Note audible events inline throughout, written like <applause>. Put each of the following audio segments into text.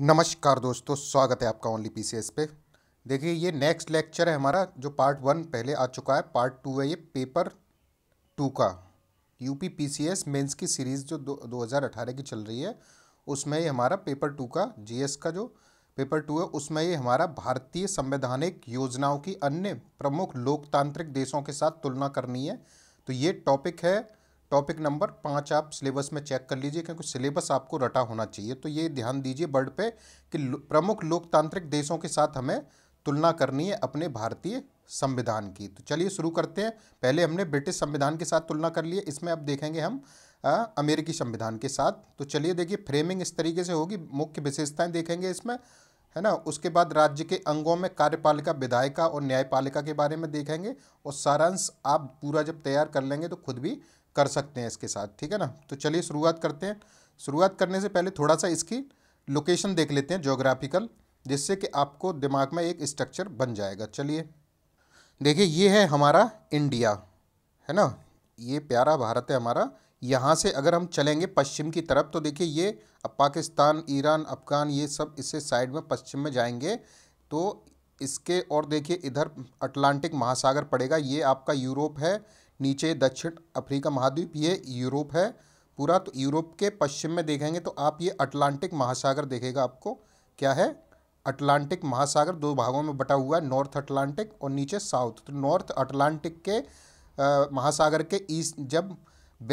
नमस्कार दोस्तों स्वागत है आपका ओनली पी पे देखिए ये नेक्स्ट लेक्चर है हमारा जो पार्ट वन पहले आ चुका है पार्ट टू है ये पेपर टू का यूपी पीसीएस मेंस की सीरीज़ जो दो, 2018 की चल रही है उसमें ये हमारा पेपर टू का जीएस का जो पेपर टू है उसमें ये हमारा भारतीय संवैधानिक योजनाओं की अन्य प्रमुख लोकतांत्रिक देशों के साथ तुलना करनी है तो ये टॉपिक है टॉपिक नंबर पाँच आप सिलेबस में चेक कर लीजिए क्योंकि सिलेबस आपको रटा होना चाहिए तो ये ध्यान दीजिए बर्ड पे कि प्रमुख लोकतांत्रिक देशों के साथ हमें तुलना करनी है अपने भारतीय संविधान की तो चलिए शुरू करते हैं पहले हमने ब्रिटिश संविधान के साथ तुलना कर ली है इसमें अब देखेंगे हम आ, अमेरिकी संविधान के साथ तो चलिए देखिए फ्रेमिंग इस तरीके से होगी मुख्य विशेषताएँ देखेंगे इसमें है ना उसके बाद राज्य के अंगों में कार्यपालिका विधायिका और न्यायपालिका के बारे में देखेंगे और सारांश आप पूरा जब तैयार कर लेंगे तो खुद भी कर सकते हैं इसके साथ ठीक है ना तो चलिए शुरुआत करते हैं शुरुआत करने से पहले थोड़ा सा इसकी लोकेशन देख लेते हैं जोग्राफिकल जिससे कि आपको दिमाग में एक स्ट्रक्चर बन जाएगा चलिए देखिए ये है हमारा इंडिया है ना ये प्यारा भारत है हमारा यहाँ से अगर हम चलेंगे पश्चिम की तरफ तो देखिए ये अब पाकिस्तान ईरान अफगान ये सब इससे साइड में पश्चिम में जाएंगे तो इसके और देखिए इधर अटलांटिक महासागर पड़ेगा ये आपका यूरोप है नीचे दक्षिण अफ्रीका महाद्वीप ये यूरोप है पूरा तो यूरोप के पश्चिम में देखेंगे तो आप ये अटलांटिक महासागर देखेगा आपको क्या है अटलांटिक महासागर दो भागों में बटा हुआ है नॉर्थ अटलांटिक और नीचे साउथ तो नॉर्थ अटलांटिक के आ, महासागर के ईस्ट जब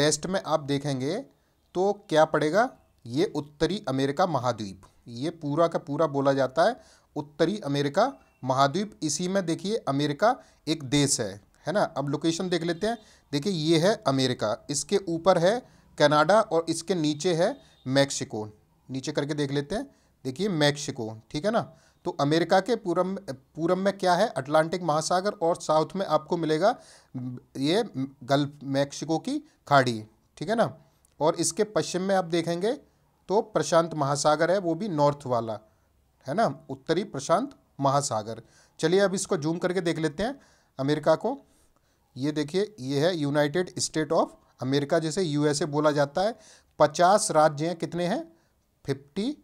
वेस्ट में आप देखेंगे तो क्या पड़ेगा ये उत्तरी अमेरिका महाद्वीप ये पूरा का पूरा बोला जाता है उत्तरी अमेरिका महाद्वीप इसी में देखिए अमेरिका एक देश है है ना अब लोकेशन देख लेते हैं देखिए ये है अमेरिका इसके ऊपर है कनाडा और इसके नीचे है मैक्सिको नीचे करके देख लेते हैं देखिए मैक्सिको ठीक है ना तो अमेरिका के पूरब पूरब में क्या है अटलांटिक महासागर और साउथ में आपको मिलेगा ये गल्फ मैक्सिको की खाड़ी ठीक है ना और इसके पश्चिम में आप देखेंगे तो प्रशांत महासागर है वो भी नॉर्थ वाला है ना उत्तरी प्रशांत महासागर चलिए अब इसको जूम करके देख लेते हैं अमेरिका को ये देखिए ये है यूनाइटेड स्टेट ऑफ अमेरिका जैसे यूएसए बोला जाता है पचास राज्य हैं कितने हैं फिफ्टी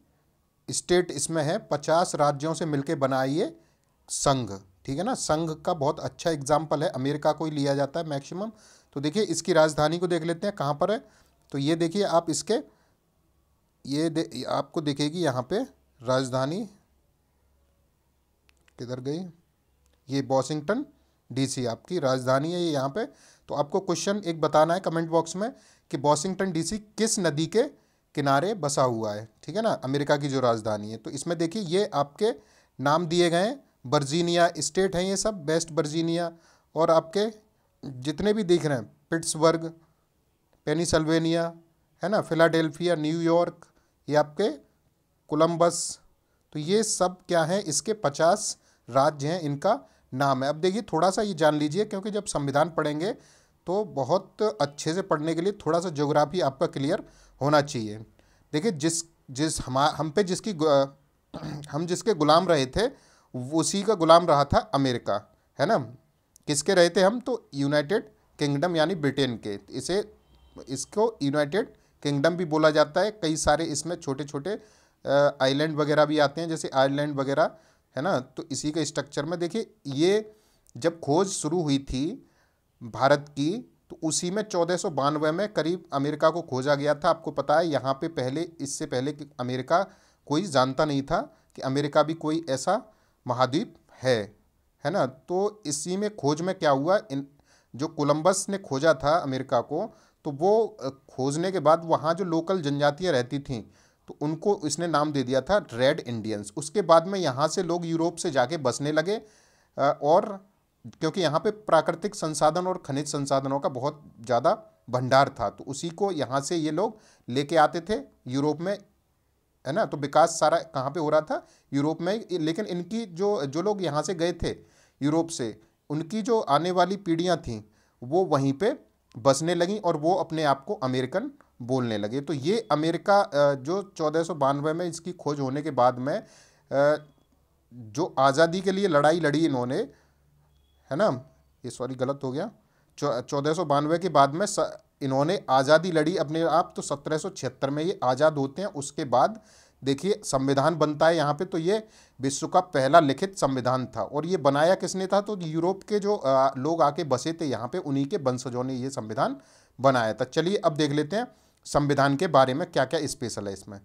स्टेट इसमें है पचास राज्यों से मिलकर बनाइए संघ ठीक है ना संघ का बहुत अच्छा एग्जाम्पल है अमेरिका को ही लिया जाता है मैक्सिमम तो देखिए इसकी राजधानी को देख लेते हैं कहाँ पर है तो ये देखिए आप इसके ये दे, आपको देखेगी यहाँ पे राजधानी किधर गई ये वॉशिंगटन डीसी आपकी राजधानी है ये यहाँ पे तो आपको क्वेश्चन एक बताना है कमेंट बॉक्स में कि वॉशिंगटन डीसी किस नदी के किनारे बसा हुआ है ठीक है ना अमेरिका की जो राजधानी है तो इसमें देखिए ये आपके नाम दिए गए हैं वर्जीनिया स्टेट हैं ये सब बेस्ट बर्जीनिया और आपके जितने भी दिख रहे हैं पिट्सबर्ग पेनिसल्वेनिया है ना फिलाडेल्फिया न्यूयॉर्क ये आपके कोलम्बस तो ये सब क्या हैं इसके पचास राज्य हैं इनका नाम है अब देखिए थोड़ा सा ये जान लीजिए क्योंकि जब संविधान पढ़ेंगे तो बहुत अच्छे से पढ़ने के लिए थोड़ा सा ज्योग्राफी आपका क्लियर होना चाहिए देखिए जिस जिस हम हम पे जिसकी <clears throat> हम जिसके गुलाम रहे थे उसी का गुलाम रहा था अमेरिका है ना किसके रहे थे हम तो यूनाइटेड किंगडम यानी ब्रिटेन के इसे इसको यूनाइटेड किंगडम भी बोला जाता है कई सारे इसमें छोटे छोटे आइलैंड वगैरह भी आते हैं जैसे आयरलैंड वगैरह है ना तो इसी के स्ट्रक्चर में देखिए ये जब खोज शुरू हुई थी भारत की तो उसी में चौदह में करीब अमेरिका को खोजा गया था आपको पता है यहाँ पे पहले इससे पहले कि अमेरिका कोई जानता नहीं था कि अमेरिका भी कोई ऐसा महाद्वीप है है ना तो इसी में खोज में क्या हुआ इन जो कोलंबस ने खोजा था अमेरिका को तो वो खोजने के बाद वहाँ जो लोकल जनजातियाँ रहती थीं तो उनको इसने नाम दे दिया था रेड इंडियंस उसके बाद में यहाँ से लोग यूरोप से जाके बसने लगे और क्योंकि यहाँ पे प्राकृतिक संसाधन और खनिज संसाधनों का बहुत ज़्यादा भंडार था तो उसी को यहाँ से ये लोग लेके आते थे यूरोप में है ना तो विकास सारा कहाँ पे हो रहा था यूरोप में लेकिन इनकी जो जो लोग यहाँ से गए थे यूरोप से उनकी जो आने वाली पीढ़ियाँ थीं वो वहीं पर बसने लगीं और वो अपने आप को अमेरिकन बोलने लगे तो ये अमेरिका जो चौदह में इसकी खोज होने के बाद में जो आज़ादी के लिए लड़ाई लड़ी इन्होंने है ना ये सॉरी गलत हो गया चौदह सौ बानवे के बाद में स, इन्होंने आज़ादी लड़ी अपने आप तो सत्रह सौ छिहत्तर में ये आज़ाद होते हैं उसके बाद देखिए संविधान बनता है यहाँ पे तो ये विश्व का पहला लिखित संविधान था और ये बनाया किसने था तो यूरोप के जो आ, लोग आके बसे थे यहाँ पे उन्हीं के वंशजों ने ये संविधान बनाया था चलिए अब देख लेते हैं संविधान के बारे में क्या क्या स्पेशल है इसमें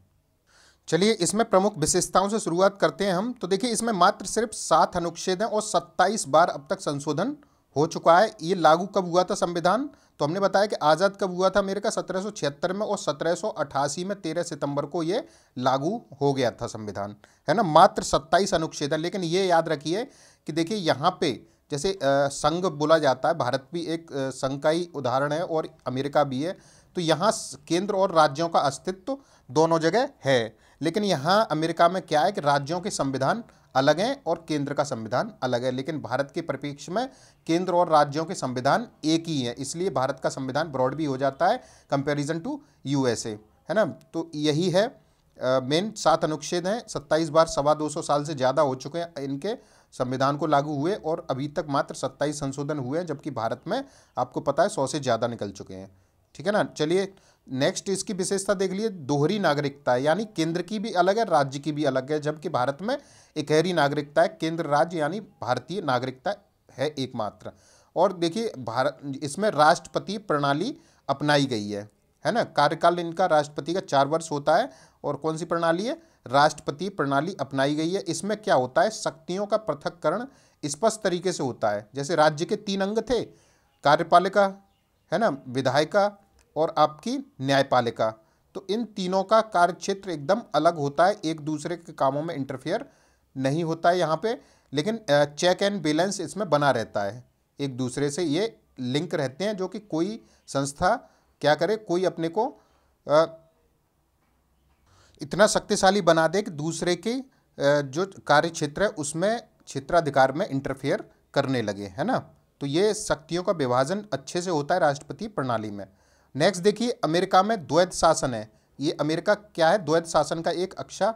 चलिए इसमें प्रमुख विशेषताओं से शुरुआत करते हैं हम तो देखिए इसमें मात्र सिर्फ सात अनुच्छेद हैं और सत्ताईस बार अब तक संशोधन हो चुका है ये लागू कब हुआ था संविधान तो हमने बताया कि आज़ाद कब हुआ था अमेरिका सत्रह में और सत्रह में 13 सितंबर को ये लागू हो गया था संविधान है ना मात्र 27 अनुच्छेद हैं लेकिन ये याद रखिए कि देखिए यहाँ पे जैसे संघ बोला जाता है भारत भी एक संघ का ही उदाहरण है और अमेरिका भी है तो यहाँ केंद्र और राज्यों का अस्तित्व दोनों जगह है लेकिन यहाँ अमेरिका में क्या है कि राज्यों के संविधान अलग हैं और केंद्र का संविधान अलग है लेकिन भारत के परिप्रेक्ष्य में केंद्र और राज्यों के संविधान एक ही है इसलिए भारत का संविधान ब्रॉड भी हो जाता है कंपेरिजन टू ए है ना तो यही है मेन सात अनुच्छेद हैं सत्ताईस बार सवा दो सौ साल से ज़्यादा हो चुके हैं इनके संविधान को लागू हुए और अभी तक मात्र सत्ताईस संशोधन हुए हैं जबकि भारत में आपको पता है सौ से ज़्यादा निकल चुके हैं ठीक है ना चलिए नेक्स्ट इसकी विशेषता देख लिए दोहरी नागरिकता है यानी केंद्र की भी अलग है राज्य की भी अलग है जबकि भारत में एकहरी नागरिकता है केंद्र राज्य यानी भारतीय नागरिकता है एकमात्र और देखिए भारत इसमें राष्ट्रपति प्रणाली अपनाई गई है है ना कार्यकाल इनका राष्ट्रपति का चार वर्ष होता है और कौन सी प्रणाली है राष्ट्रपति प्रणाली अपनाई गई है इसमें क्या होता है शक्तियों का पृथककरण स्पष्ट तरीके से होता है जैसे राज्य के तीन अंग थे कार्यपालिका है ना विधायिका और आपकी न्यायपालिका तो इन तीनों का कार्य क्षेत्र एकदम अलग होता है एक दूसरे के कामों में इंटरफेयर नहीं होता है यहाँ पे लेकिन चेक एंड बैलेंस इसमें बना रहता है एक दूसरे से ये लिंक रहते हैं जो कि कोई संस्था क्या करे कोई अपने को इतना शक्तिशाली बना दे कि दूसरे की जो कार्य क्षेत्र है उसमें क्षेत्राधिकार में इंटरफेयर करने लगे है ना तो ये शक्तियों का विभाजन अच्छे से होता है राष्ट्रपति प्रणाली में नेक्स्ट देखिए अमेरिका में द्वैत शासन है ये अमेरिका क्या है द्वैत शासन का एक अच्छा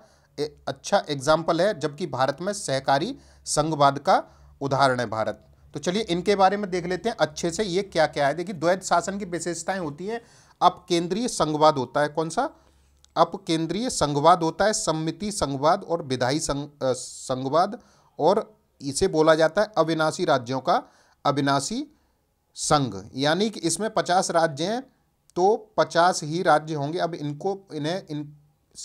अच्छा एग्जाम्पल है जबकि भारत में सहकारी संघवाद का उदाहरण है भारत तो चलिए इनके बारे में देख लेते हैं अच्छे से ये क्या क्या है देखिए द्वैत शासन की विशेषताएं होती है अप केंद्रीय संघवाद होता है कौन सा अप केंद्रीय संघवाद होता है सम्मिति संघवाद और विधायी संघवाद और इसे बोला जाता है अविनाशी राज्यों का अविनाशी संघ यानी कि इसमें पचास राज्य हैं तो पचास ही राज्य होंगे अब इनको इन्हें इन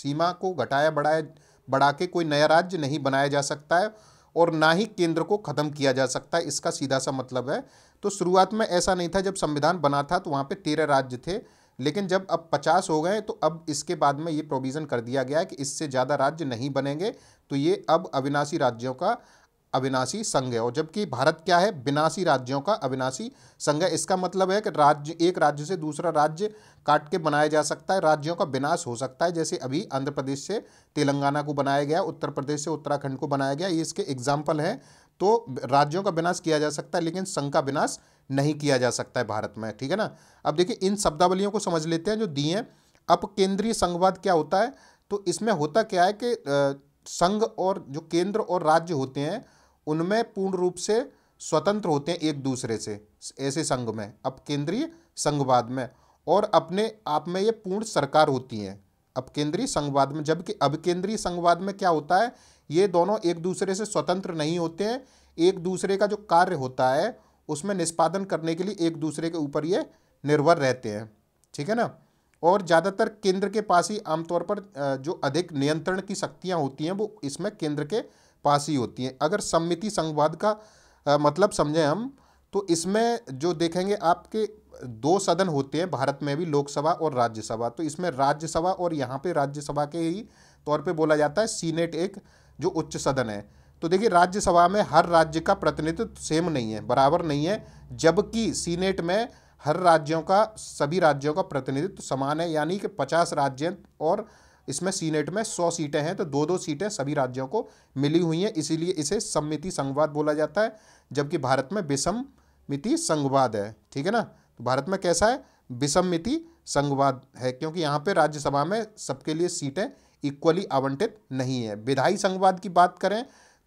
सीमा को घटाया बढ़ाया बढ़ा के कोई नया राज्य नहीं बनाया जा सकता है और ना ही केंद्र को ख़त्म किया जा सकता है इसका सीधा सा मतलब है तो शुरुआत में ऐसा नहीं था जब संविधान बना था तो वहाँ पे तेरह राज्य थे लेकिन जब अब पचास हो गए तो अब इसके बाद में ये प्रोविज़न कर दिया गया है कि इससे ज़्यादा राज्य नहीं बनेंगे तो ये अब अविनाशी राज्यों का अविनाशी संघ है और जबकि भारत क्या है विनाशी राज्यों का अविनाशी संघ है इसका मतलब है कि राज्य एक राज्य से दूसरा राज्य काट के बनाया जा सकता है राज्यों का विनाश हो सकता है जैसे अभी आंध्र प्रदेश से तेलंगाना को बनाया गया उत्तर प्रदेश से उत्तराखंड को बनाया गया ये इसके एग्जाम्पल हैं तो राज्यों का विनाश किया जा सकता है लेकिन संघ का विनाश नहीं किया जा सकता है भारत में ठीक है ना अब देखिए इन शब्दावलियों को समझ लेते हैं जो दिए हैं अब केंद्रीय संघवाद क्या होता है तो इसमें होता क्या है कि संघ और जो केंद्र और राज्य होते हैं उनमें पूर्ण रूप से स्वतंत्र होते हैं एक दूसरे से ऐसे संघ में अब केंद्रीय संघवाद में और अपने आप में ये पूर्ण सरकार होती हैं अब केंद्रीय संघवाद में जबकि अब केंद्रीय संघवाद में क्या होता है ये दोनों एक दूसरे से स्वतंत्र नहीं होते हैं एक दूसरे का जो कार्य होता है उसमें निष्पादन करने के लिए एक दूसरे के ऊपर ये निर्भर रहते हैं ठीक है ना और ज़्यादातर केंद्र के पास ही आमतौर पर जो अधिक नियंत्रण की शक्तियाँ होती हैं वो इसमें केंद्र के पास ही होती हैं अगर सम्मिति संघवाद का आ, मतलब समझें हम तो इसमें जो देखेंगे आपके दो सदन होते हैं भारत में भी लोकसभा और राज्यसभा तो इसमें राज्यसभा और यहाँ पे राज्यसभा के ही तौर पे बोला जाता है सीनेट एक जो उच्च सदन है तो देखिए राज्यसभा में हर राज्य का प्रतिनिधित्व सेम नहीं है बराबर नहीं है जबकि सीनेट में हर राज्यों का सभी राज्यों का प्रतिनिधित्व समान है यानी कि पचास राज्य और इसमें सीनेट में सौ सीटें हैं तो दो दो सीटें सभी राज्यों को मिली हुई हैं इसीलिए इसे सम्मिति संघवाद बोला जाता है जबकि भारत में विषमिति संघवाद है ठीक है ना तो भारत में कैसा है विषमिति संघवाद है क्योंकि यहाँ पर राज्यसभा में सबके लिए सीटें इक्वली आवंटित नहीं है विधायी संघवाद की बात करें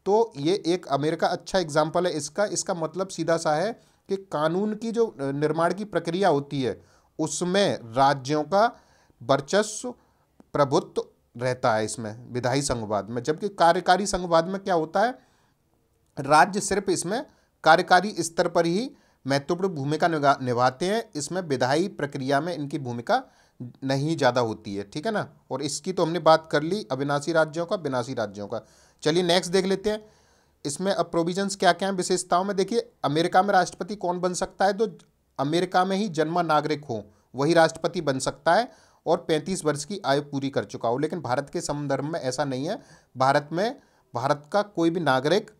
तो ये एक अमेरिका अच्छा एग्जाम्पल है इसका इसका मतलब सीधा सा है कि कानून की जो निर्माण की प्रक्रिया होती है उसमें राज्यों का वर्चस्व प्रभुत्व रहता है इसमें विधायी संघवाद में जबकि कार्यकारी संघवाद में क्या होता है राज्य सिर्फ इसमें कार्यकारी स्तर पर ही महत्वपूर्ण भूमिका निभा निभाते हैं इसमें विधायी प्रक्रिया में इनकी भूमिका नहीं ज़्यादा होती है ठीक है ना और इसकी तो हमने बात कर ली अविनाशी राज्यों का विनाशी राज्यों का चलिए नेक्स्ट देख लेते हैं इसमें अब प्रोविजंस क्या क्या हैं विशेषताओं में देखिए अमेरिका में राष्ट्रपति कौन बन सकता है तो अमेरिका में ही जन्मा नागरिक हो वही राष्ट्रपति बन सकता है और 35 वर्ष की आयु पूरी कर चुका हो लेकिन भारत के संदर्भ में ऐसा नहीं है भारत में भारत का कोई भी नागरिक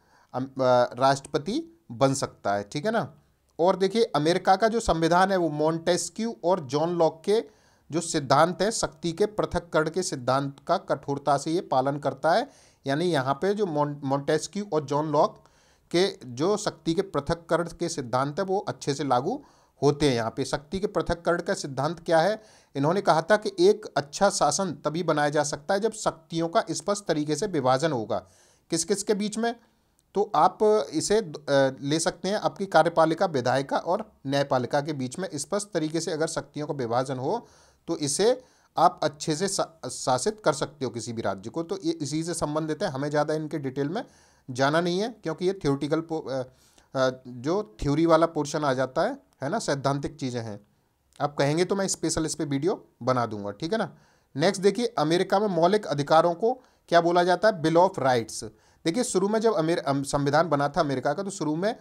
राष्ट्रपति बन सकता है ठीक है ना और देखिए अमेरिका का जो संविधान है वो मॉन्टेस्क्यू और जॉन लॉक के जो सिद्धांत है शक्ति के पृथककरण के सिद्धांत का कठोरता से ये पालन करता है यानी यहाँ पे जो मॉन्टेस्क्यू और जॉन लॉक के जो शक्ति के पृथककरण के सिद्धांत है वो अच्छे से लागू होते हैं यहाँ पे शक्ति के पृथककरण का सिद्धांत क्या है इन्होंने कहा था कि एक अच्छा शासन तभी बनाया जा सकता है जब शक्तियों का स्पष्ट तरीके से विभाजन होगा किस किस के बीच में तो आप इसे ले सकते हैं आपकी कार्यपालिका विधायिका और न्यायपालिका के बीच में स्पष्ट तरीके से अगर शक्तियों का विभाजन हो तो इसे आप अच्छे से शासित कर सकते हो किसी भी राज्य को तो ये इसी से संबंधित है हमें ज़्यादा इनके डिटेल में जाना नहीं है क्योंकि ये थियोटिकल जो थ्योरी वाला पोर्शन आ जाता है है ना सैद्धांतिक चीज़ें हैं आप कहेंगे तो मैं स्पेशल इस पर वीडियो बना दूंगा ठीक है ना नेक्स्ट देखिए अमेरिका में मौलिक अधिकारों को क्या बोला जाता है बिल ऑफ राइट्स देखिए शुरू में जब अमेर संविधान बना था अमेरिका का तो शुरू में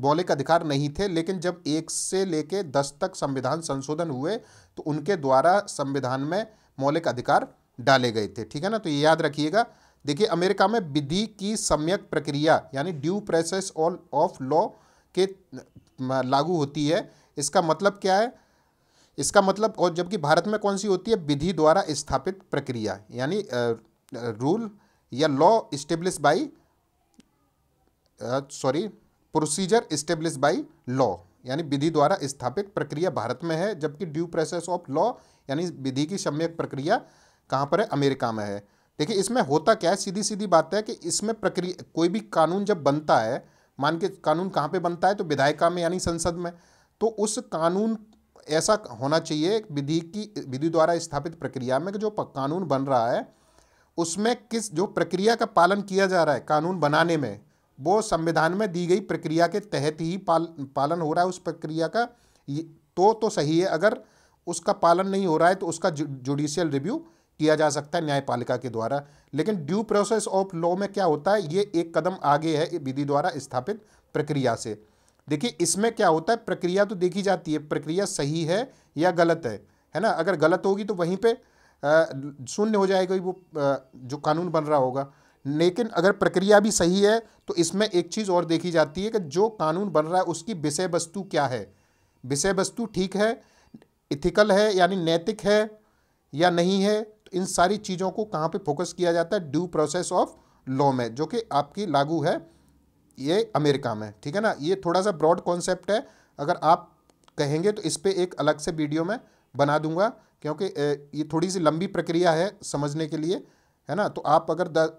मौलिक अधिकार नहीं थे लेकिन जब एक से लेके दस तक संविधान संशोधन हुए तो उनके द्वारा संविधान में मौलिक अधिकार डाले गए थे ठीक है ना तो ये याद रखिएगा देखिए अमेरिका में विधि की सम्यक प्रक्रिया यानी ड्यू प्रोसेस ऑफ लॉ के लागू होती है इसका मतलब क्या है इसका मतलब और जबकि भारत में कौन सी होती है विधि द्वारा स्थापित प्रक्रिया यानी रूल या law establish by sorry procedure establish by law यानी विधि द्वारा स्थापित प्रक्रिया भारत में है जबकि ड्यू प्रोसेस ऑफ लॉ यानी विधि की सम्यक प्रक्रिया कहाँ पर है अमेरिका में है देखिए इसमें होता क्या है सीधी सीधी बात है कि इसमें प्रक्रिया कोई भी कानून जब बनता है मान के कानून कहाँ पे बनता है तो विधायिका में यानी संसद में तो उस कानून ऐसा होना चाहिए विधि की विधि द्वारा स्थापित प्रक्रिया में जो कानून बन रहा है उसमें किस जो प्रक्रिया का पालन किया जा रहा है कानून बनाने में वो संविधान में दी गई प्रक्रिया के तहत ही पाल पालन हो रहा है उस प्रक्रिया का तो तो सही है अगर उसका पालन नहीं हो रहा है तो उसका जुडिशियल रिव्यू किया जा सकता है न्यायपालिका के द्वारा लेकिन ड्यू प्रोसेस ऑफ लॉ में क्या होता है ये एक कदम आगे है विधि द्वारा स्थापित प्रक्रिया से देखिए इसमें क्या होता है प्रक्रिया तो देखी जाती है प्रक्रिया सही है या गलत है है ना अगर गलत होगी तो वहीं पे शून्य हो जाएगा वो आ, जो कानून बन रहा होगा लेकिन अगर प्रक्रिया भी सही है तो इसमें एक चीज़ और देखी जाती है कि जो कानून बन रहा है उसकी विषय वस्तु क्या है विषय वस्तु ठीक है इथिकल है यानी नैतिक है या नहीं है इन सारी चीज़ों को कहाँ पे फोकस किया जाता है ड्यू प्रोसेस ऑफ लॉ में जो कि आपकी लागू है ये अमेरिका में ठीक है ना ये थोड़ा सा ब्रॉड कॉन्सेप्ट है अगर आप कहेंगे तो इस पर एक अलग से वीडियो में बना दूंगा क्योंकि ये थोड़ी सी लंबी प्रक्रिया है समझने के लिए है ना तो आप अगर द,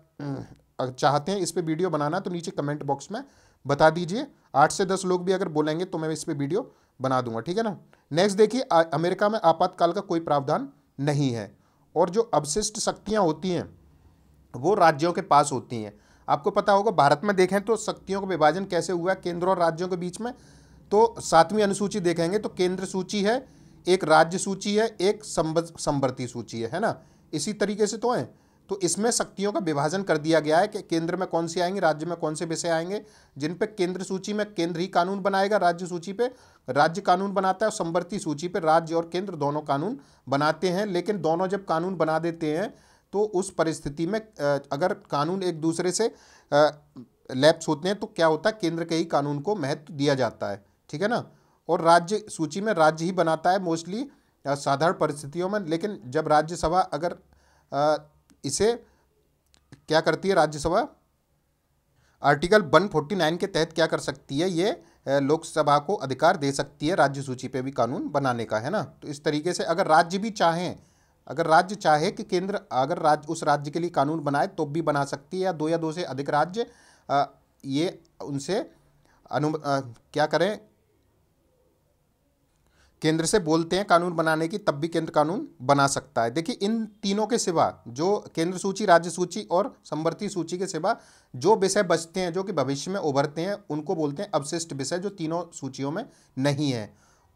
चाहते हैं इस पर वीडियो बनाना तो नीचे कमेंट बॉक्स में बता दीजिए आठ से दस लोग भी अगर बोलेंगे तो मैं इस पर वीडियो बना दूंगा ठीक है ना नेक्स्ट देखिए अमेरिका में आपातकाल का कोई प्रावधान नहीं है और जो अवशिष्ट शक्तियाँ होती हैं वो राज्यों के पास होती हैं आपको पता होगा भारत में देखें तो शक्तियों का विभाजन कैसे हुआ केंद्र और राज्यों के बीच में तो सातवीं अनुसूची देखेंगे तो केंद्र सूची है एक राज्य सूची है एक संवर्ती सूची है है ना इसी तरीके से तो है तो इसमें शक्तियों का विभाजन कर दिया गया है कि केंद्र में कौन सी आएंगे राज्य में कौन से विषय आएंगे जिन पे केंद्र सूची में केंद्र ही कानून बनाएगा राज्य सूची पे राज्य कानून बनाता है और संवर्ती सूची पे राज्य और केंद्र दोनों कानून बनाते हैं लेकिन दोनों जब कानून बना देते हैं तो उस परिस्थिति में अगर कानून एक दूसरे से लैप्स होते हैं तो क्या होता है केंद्र के ही कानून को महत्व दिया जाता है ठीक है ना और राज्य सूची में राज्य ही बनाता है मोस्टली साधारण परिस्थितियों में लेकिन जब राज्यसभा अगर इसे क्या करती है राज्यसभा आर्टिकल 149 के तहत क्या कर सकती है ये लोकसभा को अधिकार दे सकती है राज्य सूची पे भी कानून बनाने का है ना तो इस तरीके से अगर राज्य भी चाहें अगर राज्य चाहे कि केंद्र अगर राज्य उस राज्य के लिए कानून बनाए तो भी बना सकती है या दो या दो से अधिक राज्य ये उनसे अनु क्या करें केंद्र से बोलते हैं कानून बनाने की तब भी केंद्र कानून बना सकता है देखिए इन तीनों के सिवा जो केंद्र सूची राज्य सूची और संवर्ती सूची के सिवा जो विषय बचते हैं जो कि भविष्य में उभरते हैं उनको बोलते हैं अवशिष्ट विषय जो तीनों सूचियों में नहीं है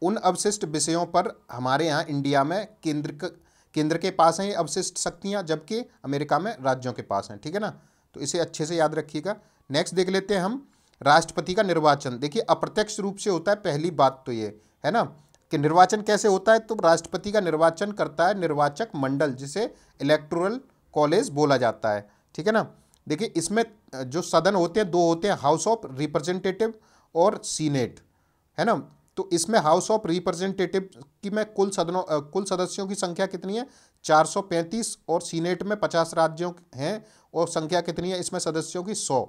उन अवशिष्ट विषयों पर हमारे यहाँ इंडिया में केंद्र केंद्र के पास हैं ये अवशिष्ट शक्तियाँ जबकि अमेरिका में राज्यों के पास हैं ठीक है ना तो इसे अच्छे से याद रखिएगा नेक्स्ट देख लेते हैं हम राष्ट्रपति का निर्वाचन देखिए अप्रत्यक्ष रूप से होता है पहली बात तो ये है ना कि निर्वाचन कैसे होता है तो राष्ट्रपति का निर्वाचन करता है निर्वाचक मंडल जिसे इलेक्टोरल कॉलेज बोला जाता है ठीक है ना देखिए इसमें जो सदन होते हैं दो होते हैं हाउस ऑफ रिप्रेजेंटेटिव और सीनेट है ना तो इसमें हाउस ऑफ रिप्रेजेंटेटिव की मैं कुल सदनों कुल सदस्यों की संख्या कितनी है 435 और सीनेट में 50 राज्यों हैं और संख्या कितनी है इसमें सदस्यों की 100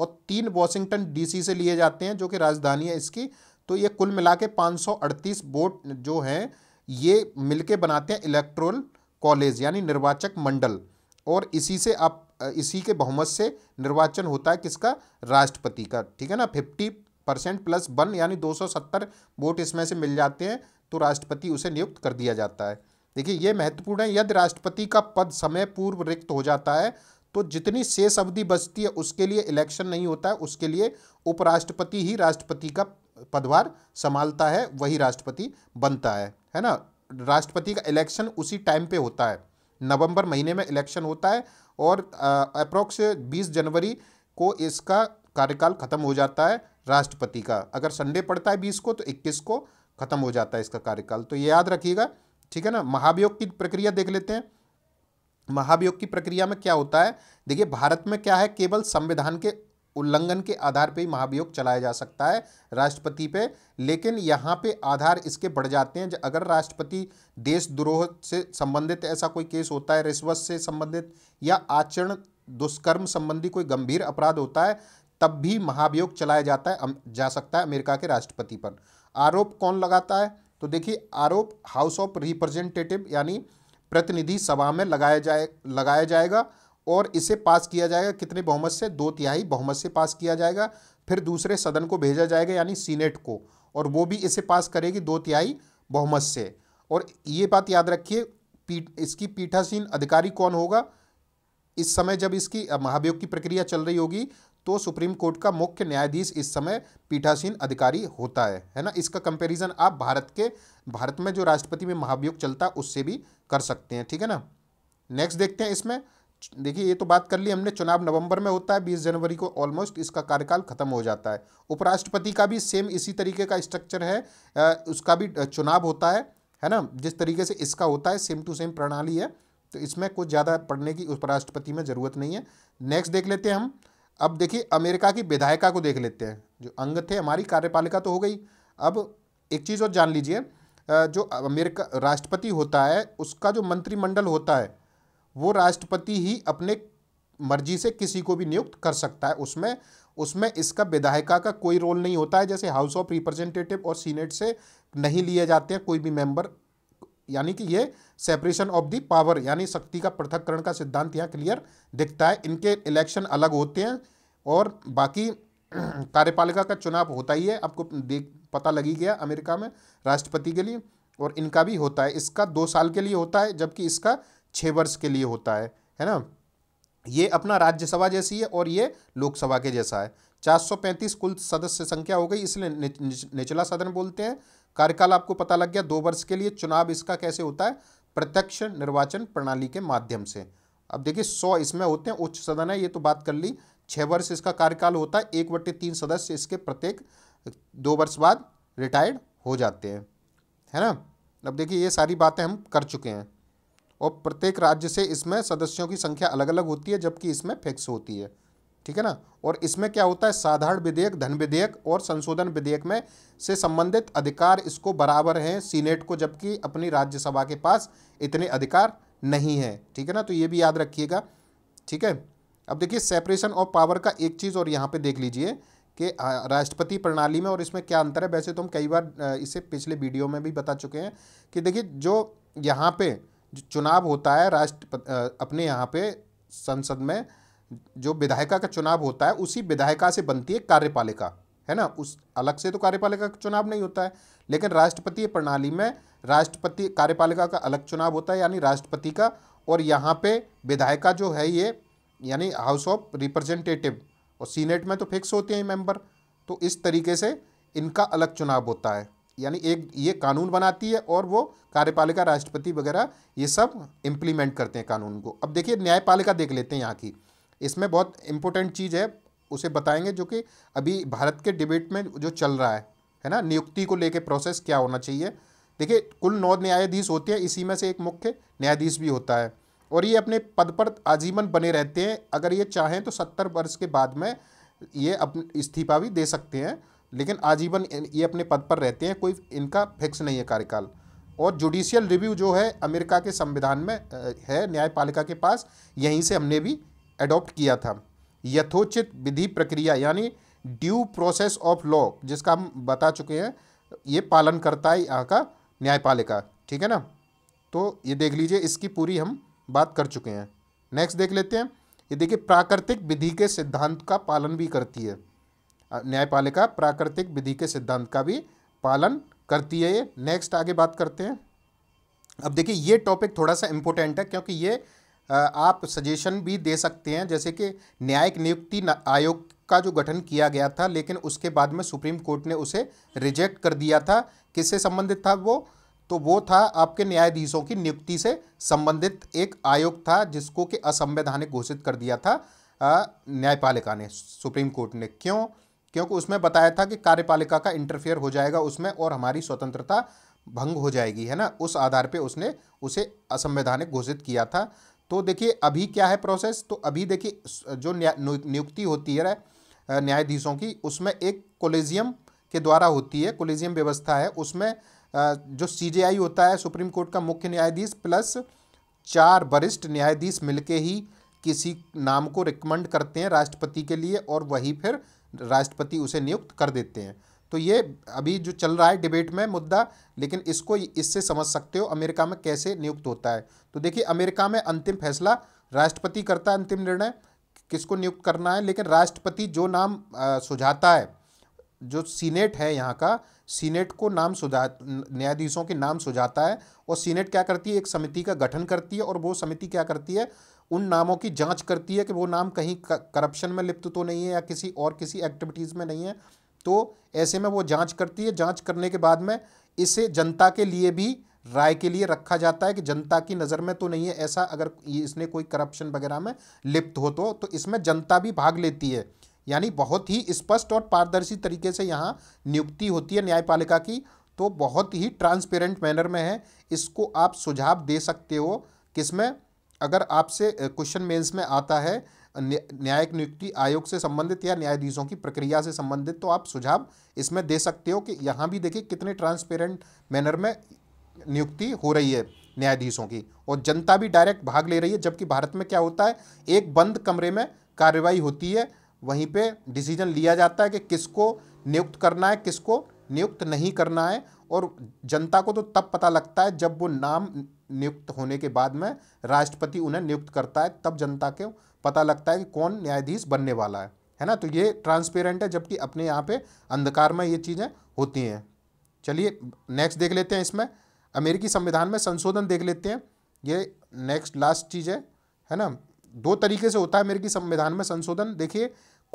और तीन वॉशिंगटन डीसी से लिए जाते हैं जो कि राजधानी है इसकी तो ये कुल मिला के बोट जो हैं ये मिलके बनाते हैं इलेक्ट्रोल कॉलेज यानी निर्वाचक मंडल और इसी से आप इसी के बहुमत से निर्वाचन होता है किसका राष्ट्रपति का ठीक है ना फिफ्टी परसेंट प्लस वन यानी 270 वोट इसमें से मिल जाते हैं तो राष्ट्रपति उसे नियुक्त कर दिया जाता है देखिए ये महत्वपूर्ण है यदि राष्ट्रपति का पद समय पूर्व रिक्त हो जाता है तो जितनी शेष अवधि बचती है उसके लिए इलेक्शन नहीं होता है उसके लिए उपराष्ट्रपति ही राष्ट्रपति का पदभार संभालता है वही राष्ट्रपति बनता है है ना राष्ट्रपति का इलेक्शन उसी टाइम पे होता है नवंबर महीने में इलेक्शन होता है और अप्रोक्स 20 जनवरी को इसका कार्यकाल खत्म हो जाता है राष्ट्रपति का अगर संडे पड़ता है बीस को तो इक्कीस को खत्म हो जाता है इसका कार्यकाल तो ये याद रखिएगा ठीक है ना महाभियोग की प्रक्रिया देख लेते हैं महाभियोग की प्रक्रिया में क्या होता है देखिए भारत में क्या है केवल संविधान के उल्लंघन के आधार पे ही महाभियोग चलाया जा सकता है राष्ट्रपति पे लेकिन यहाँ पे आधार इसके बढ़ जाते हैं अगर राष्ट्रपति देश द्रोह से संबंधित ऐसा कोई केस होता है रिश्वत से संबंधित या आचरण दुष्कर्म संबंधी कोई गंभीर अपराध होता है तब भी महाभियोग चलाया जाता है जा सकता है अमेरिका के राष्ट्रपति पर आरोप कौन लगाता है तो देखिए आरोप हाउस ऑफ रिप्रेजेंटेटिव यानी प्रतिनिधि सभा में लगाया जाए लगाया जाएगा और इसे पास किया जाएगा कितने बहुमत से दो तिहाई बहुमत से पास किया जाएगा फिर दूसरे सदन को भेजा जाएगा यानी सीनेट को और वो भी इसे पास करेगी दो तिहाई बहुमत से और ये बात याद रखिए पीठ इसकी पीठासीन अधिकारी कौन होगा इस समय जब इसकी महाभियोग की प्रक्रिया चल रही होगी तो सुप्रीम कोर्ट का मुख्य न्यायाधीश इस समय पीठासीन अधिकारी होता है है ना इसका कंपैरिजन आप भारत के भारत में जो राष्ट्रपति में महाभियोग चलता है उससे भी कर सकते हैं ठीक है ना नेक्स्ट देखते हैं इसमें देखिए ये तो बात कर ली हमने चुनाव नवंबर में होता है 20 जनवरी को ऑलमोस्ट इसका कार्यकाल खत्म हो जाता है उपराष्ट्रपति का भी सेम इसी तरीके का स्ट्रक्चर है उसका भी चुनाव होता है है ना जिस तरीके से इसका होता है सेम टू सेम प्रणाली है तो इसमें कुछ ज़्यादा पढ़ने की उपराष्ट्रपति में ज़रूरत नहीं है नेक्स्ट देख लेते हैं हम अब देखिए अमेरिका की विधायिका को देख लेते हैं जो अंग थे हमारी कार्यपालिका तो हो गई अब एक चीज़ और जान लीजिए जो अमेरिका राष्ट्रपति होता है उसका जो मंत्रिमंडल होता है वो राष्ट्रपति ही अपने मर्जी से किसी को भी नियुक्त कर सकता है उसमें उसमें इसका विधायिका का कोई रोल नहीं होता है जैसे हाउस ऑफ रिप्रेजेंटेटिव और सीनेट से नहीं लिए जाते हैं कोई भी मेंबर यानी कि ये सेपरेशन ऑफ दी पावर यानी शक्ति का पृथककरण का सिद्धांत यहाँ क्लियर दिखता है इनके इलेक्शन अलग होते हैं और बाकी <clears throat> कार्यपालिका का चुनाव होता ही है आपको देख पता लगी गया अमेरिका में राष्ट्रपति के लिए और इनका भी होता है इसका दो साल के लिए होता है जबकि इसका छः वर्ष के लिए होता है है ना ये अपना राज्यसभा जैसी है और ये लोकसभा के जैसा है 435 कुल सदस्य संख्या हो गई इसलिए निचला सदन बोलते हैं कार्यकाल आपको पता लग गया दो वर्ष के लिए चुनाव इसका कैसे होता है प्रत्यक्ष निर्वाचन प्रणाली के माध्यम से अब देखिए सौ इसमें होते हैं उच्च सदन है ये तो बात कर ली छः वर्ष इसका कार्यकाल होता है एक बटे तीन सदस्य इसके प्रत्येक दो वर्ष बाद रिटायर्ड हो जाते हैं है ना अब देखिए ये सारी बातें हम कर चुके हैं और प्रत्येक राज्य से इसमें सदस्यों की संख्या अलग अलग होती है जबकि इसमें फिक्स होती है ठीक है ना और इसमें क्या होता है साधारण विधेयक धन विधेयक और संशोधन विधेयक में से संबंधित अधिकार इसको बराबर हैं सीनेट को जबकि अपनी राज्यसभा के पास इतने अधिकार नहीं हैं ठीक है ना तो ये भी याद रखिएगा ठीक है अब देखिए सेपरेशन ऑफ पावर का एक चीज़ और यहाँ पे देख लीजिए कि राष्ट्रपति प्रणाली में और इसमें क्या अंतर है वैसे तो हम कई बार इसे पिछले वीडियो में भी बता चुके हैं कि देखिए जो यहाँ पे चुनाव होता है राष्ट्र अपने यहाँ पे संसद में जो विधायिका का चुनाव होता है उसी विधायिका से बनती है कार्यपालिका है ना उस अलग से तो कार्यपालिका का चुनाव नहीं होता है लेकिन राष्ट्रपति प्रणाली में राष्ट्रपति कार्यपालिका का अलग चुनाव होता है यानी राष्ट्रपति का और यहाँ पे विधायिका जो है ये यानी हाउस ऑफ रिप्रेजेंटेटिव और सीनेट में तो फिक्स होते हैं मेंबर तो इस तरीके से इनका अलग चुनाव होता है यानी एक ये कानून बनाती है और वो कार्यपालिका राष्ट्रपति वगैरह ये सब इम्प्लीमेंट करते हैं कानून को अब देखिए न्यायपालिका देख लेते हैं यहाँ की इसमें बहुत इंपॉर्टेंट चीज़ है उसे बताएंगे जो कि अभी भारत के डिबेट में जो चल रहा है है ना नियुक्ति को लेके प्रोसेस क्या होना चाहिए देखिए कुल नौ न्यायाधीश होते हैं इसी में से एक मुख्य न्यायाधीश भी होता है और ये अपने पद पर आजीवन बने रहते हैं अगर ये चाहें तो सत्तर वर्ष के बाद में ये अपने इस्तीफा भी दे सकते हैं लेकिन आजीवन ये अपने पद पर रहते हैं कोई इनका फिक्स नहीं है कार्यकाल और जुडिशियल रिव्यू जो है अमेरिका के संविधान में है न्यायपालिका के पास यहीं से हमने भी एडॉप्ट किया था यथोचित विधि प्रक्रिया यानी ड्यू प्रोसेस ऑफ लॉ जिसका हम बता चुके हैं ये पालन करता है यहाँ का न्यायपालिका ठीक है ना तो ये देख लीजिए इसकी पूरी हम बात कर चुके हैं नेक्स्ट देख लेते हैं ये देखिए प्राकृतिक विधि के सिद्धांत का पालन भी करती है न्यायपालिका प्राकृतिक विधि के सिद्धांत का भी पालन करती है ये नेक्स्ट आगे बात करते हैं अब देखिए ये टॉपिक थोड़ा सा इम्पोर्टेंट है क्योंकि ये आप सजेशन भी दे सकते हैं जैसे कि न्यायिक नियुक्ति आयोग का जो गठन किया गया था लेकिन उसके बाद में सुप्रीम कोर्ट ने उसे रिजेक्ट कर दिया था किससे संबंधित था वो तो वो था आपके न्यायाधीशों की नियुक्ति से संबंधित एक आयोग था जिसको कि असंवैधानिक घोषित कर दिया था न्यायपालिका ने सुप्रीम कोर्ट ने क्यों क्योंकि उसमें बताया था कि कार्यपालिका का इंटरफेयर हो जाएगा उसमें और हमारी स्वतंत्रता भंग हो जाएगी है ना उस आधार पे उसने उसे असंवैधानिक घोषित किया था तो देखिए अभी क्या है प्रोसेस तो अभी देखिए जो नियुक्ति होती है न्यायाधीशों की उसमें एक कोलेजियम के द्वारा होती है कोलेजियम व्यवस्था है उसमें जो सी होता है सुप्रीम कोर्ट का मुख्य न्यायाधीश प्लस चार वरिष्ठ न्यायाधीश मिलके ही किसी नाम को रिकमेंड करते हैं राष्ट्रपति के लिए और वही फिर राष्ट्रपति उसे नियुक्त कर देते हैं तो ये अभी जो चल रहा है डिबेट में मुद्दा लेकिन इसको इससे समझ सकते हो अमेरिका में कैसे नियुक्त होता है तो देखिए अमेरिका में अंतिम फैसला राष्ट्रपति करता है अंतिम निर्णय किसको नियुक्त करना है लेकिन राष्ट्रपति जो नाम सुझाता है जो सीनेट है यहाँ का सीनेट को नाम सुझा न्यायाधीशों के नाम सुझाता है और सीनेट क्या करती है एक समिति का गठन करती है और वो समिति क्या करती है उन नामों की जांच करती है कि वो नाम कहीं करप्शन में लिप्त तो नहीं है या किसी और किसी एक्टिविटीज़ में नहीं है तो ऐसे में वो जांच करती है जांच करने के बाद में इसे जनता के लिए भी राय के लिए रखा जाता है कि जनता की नज़र में तो नहीं है ऐसा अगर इसने कोई करप्शन वगैरह में लिप्त हो तो, तो इसमें जनता भी भाग लेती है यानी बहुत ही स्पष्ट और पारदर्शी तरीके से यहाँ नियुक्ति होती है न्यायपालिका की तो बहुत ही ट्रांसपेरेंट मैनर में है इसको आप सुझाव दे सकते हो किसमें अगर आपसे क्वेश्चन मेंस में आता है न्यायिक नियुक्ति आयोग से संबंधित या न्यायाधीशों की प्रक्रिया से संबंधित तो आप सुझाव इसमें दे सकते हो कि यहाँ भी देखिए कितने ट्रांसपेरेंट मैनर में नियुक्ति हो रही है न्यायाधीशों की और जनता भी डायरेक्ट भाग ले रही है जबकि भारत में क्या होता है एक बंद कमरे में कार्रवाई होती है वहीं पे डिसीजन लिया जाता है कि किसको नियुक्त करना है किसको नियुक्त नहीं करना है और जनता को तो तब पता लगता है जब वो नाम नियुक्त होने के बाद में राष्ट्रपति उन्हें नियुक्त करता है तब जनता को पता लगता है कि कौन न्यायाधीश बनने वाला है है ना तो ये ट्रांसपेरेंट है जबकि अपने यहाँ पे अंधकार में ये चीज़ें होती हैं चलिए नेक्स्ट देख लेते हैं इसमें अमेरिकी संविधान में संशोधन देख लेते हैं ये नेक्स्ट लास्ट चीज़ है है ना दो तरीके से होता है अमेरिकी संविधान में संशोधन देखिए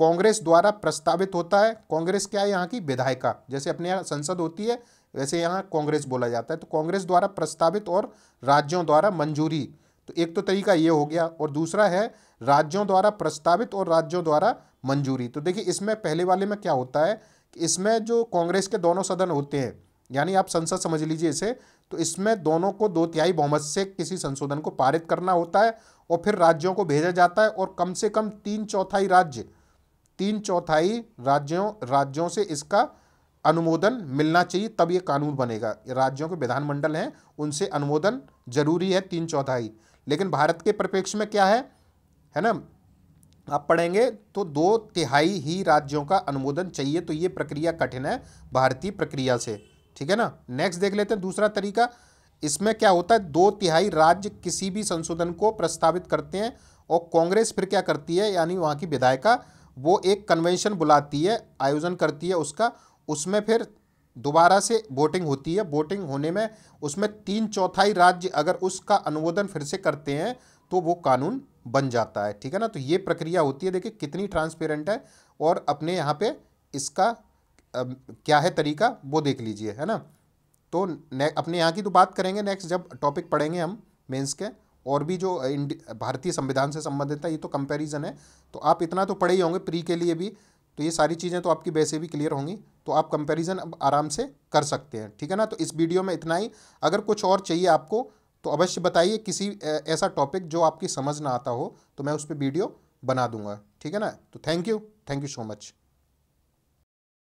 कांग्रेस द्वारा प्रस्तावित होता है कांग्रेस क्या है यहाँ की विधायिका जैसे अपने यहाँ संसद होती है वैसे यहाँ कांग्रेस बोला जाता है तो कांग्रेस द्वारा प्रस्तावित और राज्यों द्वारा मंजूरी तो एक तो तरीका ये हो गया और दूसरा है राज्यों द्वारा प्रस्तावित और राज्यों द्वारा मंजूरी तो देखिए इसमें पहले वाले में क्या होता है कि इसमें जो कांग्रेस के दोनों सदन होते हैं यानी आप संसद समझ लीजिए इसे तो इसमें दोनों को दो तिहाई बहुमत से किसी संशोधन को पारित करना होता है और फिर राज्यों को भेजा जाता है और कम से कम तीन चौथाई राज्य तीन चौथाई राज्यों राज्यों से इसका अनुमोदन मिलना चाहिए तब ये कानून बनेगा राज्यों के विधानमंडल हैं उनसे अनुमोदन जरूरी है तीन चौथाई लेकिन भारत के परिप्रेक्ष्य में क्या है है ना आप पढ़ेंगे तो दो तिहाई ही राज्यों का अनुमोदन चाहिए तो ये प्रक्रिया कठिन है भारतीय प्रक्रिया से ठीक है ना नेक्स्ट देख लेते हैं दूसरा तरीका इसमें क्या होता है दो तिहाई राज्य किसी भी संशोधन को प्रस्तावित करते हैं और कांग्रेस फिर क्या करती है यानी वहाँ की विधायिका वो एक कन्वेंशन बुलाती है आयोजन करती है उसका उसमें फिर दोबारा से वोटिंग होती है वोटिंग होने में उसमें तीन चौथाई राज्य अगर उसका अनुमोदन फिर से करते हैं तो वो कानून बन जाता है ठीक है ना तो ये प्रक्रिया होती है देखिए कितनी ट्रांसपेरेंट है और अपने यहाँ पे इसका अब, क्या है तरीका वो देख लीजिए है ना तो अपने यहाँ की तो बात करेंगे नेक्स्ट जब टॉपिक पढ़ेंगे हम मेंस के और भी जो भारतीय संविधान से संबंधित है ये तो कंपैरिजन है तो आप इतना तो पढ़े ही होंगे प्री के लिए भी तो ये सारी चीज़ें तो आपकी वैसे भी क्लियर होंगी तो आप कंपैरिजन अब आराम से कर सकते हैं ठीक है ना तो इस वीडियो में इतना ही अगर कुछ और चाहिए आपको तो अवश्य बताइए किसी ऐसा टॉपिक जो आपकी समझ ना आता हो तो मैं उस पर वीडियो बना दूंगा ठीक है ना तो thank you thank you so much